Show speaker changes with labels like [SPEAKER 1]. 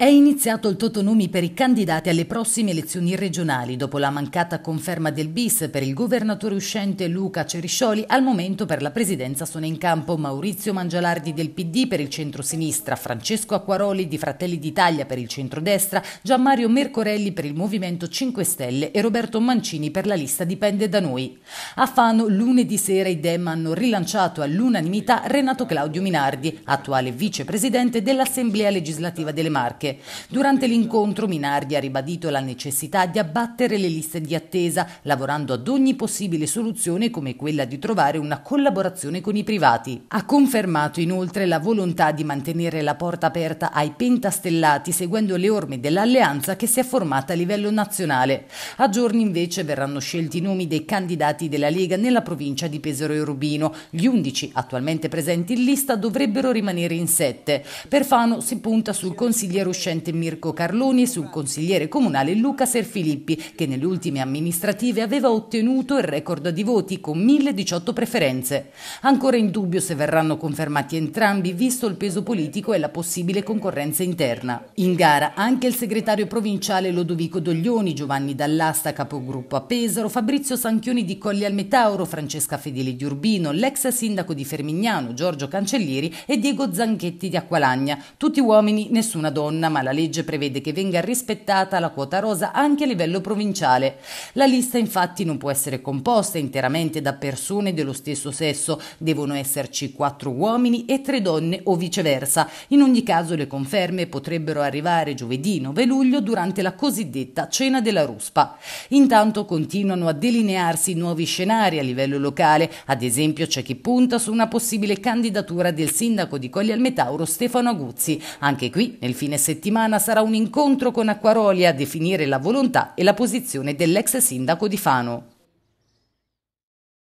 [SPEAKER 1] È iniziato il Totonumi per i candidati alle prossime elezioni regionali dopo la mancata conferma del bis per il governatore uscente Luca Ceriscioli. Al momento per la presidenza sono in campo Maurizio Mangialardi del PD per il centro-sinistra, Francesco Acquaroli di Fratelli d'Italia per il centro-destra, Gianmario Mercorelli per il Movimento 5 Stelle e Roberto Mancini per la lista Dipende da noi. A Fano lunedì sera i Dem hanno rilanciato all'unanimità Renato Claudio Minardi, attuale vicepresidente dell'Assemblea legislativa delle Marche politiche. Durante l'incontro Minardi ha ribadito la necessità di abbattere le liste di attesa, lavorando ad ogni possibile soluzione come quella di trovare una collaborazione con i privati. Ha confermato inoltre la volontà di mantenere la porta aperta ai pentastellati seguendo le orme dell'alleanza che si è formata a livello nazionale. A giorni invece verranno scelti i nomi dei candidati della Lega nella provincia di Pesaro e Rubino. Gli 11 attualmente presenti in lista dovrebbero rimanere in sette. Per Fano si punta sul consigliere uscito uscente Mirko Carloni e sul consigliere comunale Luca Serfilippi, che nelle ultime amministrative aveva ottenuto il record di voti con 1018 preferenze. Ancora in dubbio se verranno confermati entrambi, visto il peso politico e la possibile concorrenza interna. In gara anche il segretario provinciale Lodovico Doglioni, Giovanni Dallasta, capogruppo a Pesaro, Fabrizio Sanchioni di Colli al Metauro, Francesca Fedeli di Urbino, l'ex sindaco di Fermignano, Giorgio Cancellieri e Diego Zanchetti di Acqualagna. Tutti uomini, nessuna donna. Toscana, ma la legge prevede che venga rispettata la quota rosa anche a livello provinciale. La lista infatti non può essere composta interamente da persone dello stesso sesso, devono esserci quattro uomini e tre donne o viceversa. In ogni caso le conferme potrebbero arrivare giovedì 9 luglio durante la cosiddetta cena della ruspa. Intanto continuano a delinearsi nuovi scenari a livello locale, ad esempio c'è chi punta su una possibile candidatura del sindaco di Cogli al Metauro Stefano Aguzzi. Anche qui nel fine settimana settimana sarà un incontro con Acquaroli a definire la volontà e la posizione dell'ex sindaco di Fano.